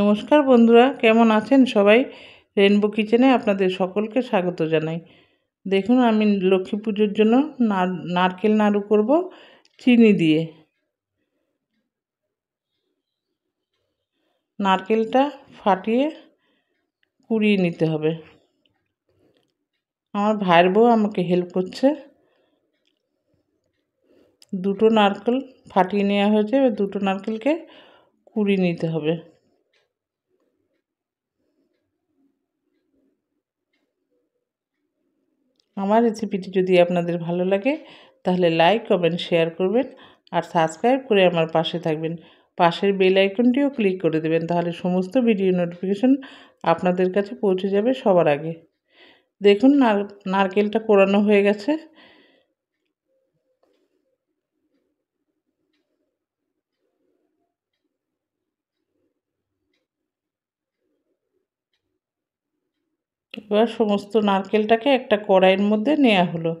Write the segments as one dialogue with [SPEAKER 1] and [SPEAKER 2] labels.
[SPEAKER 1] নমস্কার বন্ধুরা কেমন আছেন সবাই রেনবো কিচেনে আপনাদের সকলকে স্বাগত জানাই দেখুন আমি লক্ষ্মী পুজোর জন্য নারকেল নাড়ু করব চিনি দিয়ে নারকেলটা ফাটিয়ে কুড়িয়ে নিতে হবে আমার ভাইয়ের বউ আমাকে হেল্প করছে দুটো নারকেল ফাটিয়ে নেওয়া হয়েছে দুটো নারকেলকে কুড়িয়ে নিতে হবে আমার রেসিপিটি যদি আপনাদের ভালো লাগে তাহলে লাইক কমেন্ট শেয়ার করবেন আর সাবস্ক্রাইব করে আমার পাশে থাকবেন পাশের বেল আইকনটিও ক্লিক করে দেবেন তাহলে সমস্ত ভিডিও নোটিফিকেশন আপনাদের কাছে পৌঁছে যাবে সবার আগে দেখুন নারকেলটা কোরানো হয়ে গেছে এবার সমস্ত নারকেলটাকে একটা কড়াইয়ের মধ্যে নেওয়া হলো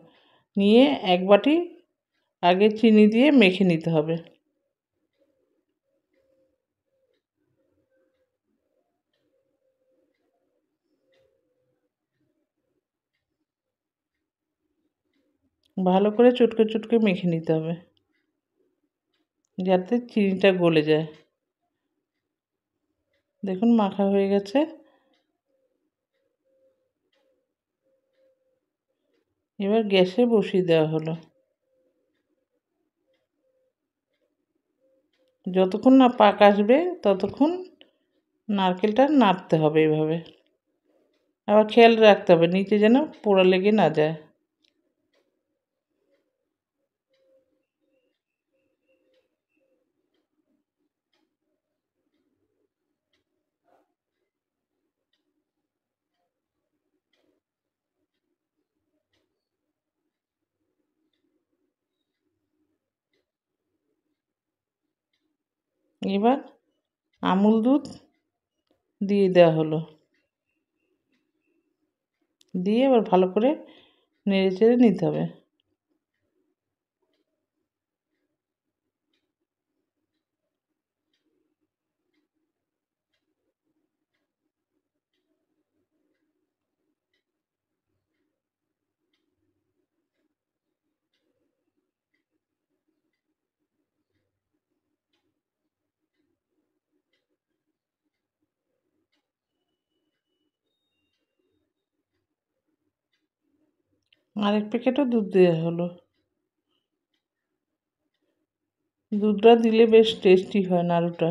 [SPEAKER 1] নিয়ে এক বাটি আগে চিনি দিয়ে মেখে নিতে হবে ভালো করে চুটকে চুটকে মেখে নিতে হবে যাতে চিনিটা গলে যায় দেখুন মাখা হয়ে গেছে এবার গ্যাসে বসিয়ে দেওয়া হলো যতক্ষণ না পাক আসবে ততক্ষণ নারকেলটা নাড়তে হবে এভাবে আবার খেয়াল রাখতে হবে নিচে যেন পোড়া লেগে না যায় এবার আমুল দুধ দিয়ে দেওয়া হলো দিয়ে এবার ভালো করে নেড়ে চেড়ে নিতে হবে আরেক প্যাকেটও দুধ দেওয়া হলো দুধটা দিলে বেশ টেস্টি হয় নাড়ুটা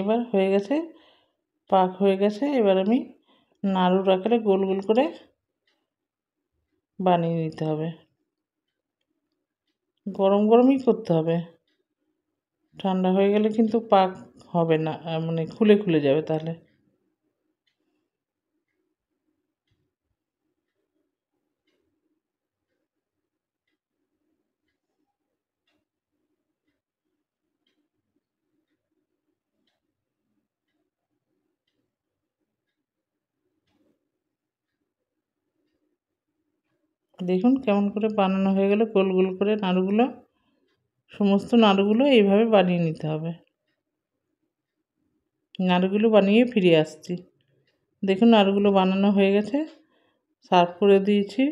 [SPEAKER 1] এবার হয়ে গেছে পাক হয়ে গেছে এবার আমি নাড়ুর আকারে গোল গোল করে বানিয়ে নিতে হবে গরম গরমই করতে হবে ঠান্ডা হয়ে গেলে কিন্তু পাক হবে না মানে খুলে খুলে যাবে তাহলে দেখুন কেমন করে বানানো হয়ে গেল গোল গোল করে নাড়ুগুলো সমস্ত নাড়ুগুলো এইভাবে বানিয়ে নিতে হবে নাড়ুগুলো বানিয়ে ফিরে আসছি দেখুন নাড়ুগুলো বানানো হয়ে গেছে সার্ভ করে দিয়েছি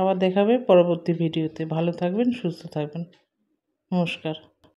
[SPEAKER 1] আবার দেখাবে পরবর্তী ভিডিওতে ভালো থাকবেন সুস্থ থাকবেন নমস্কার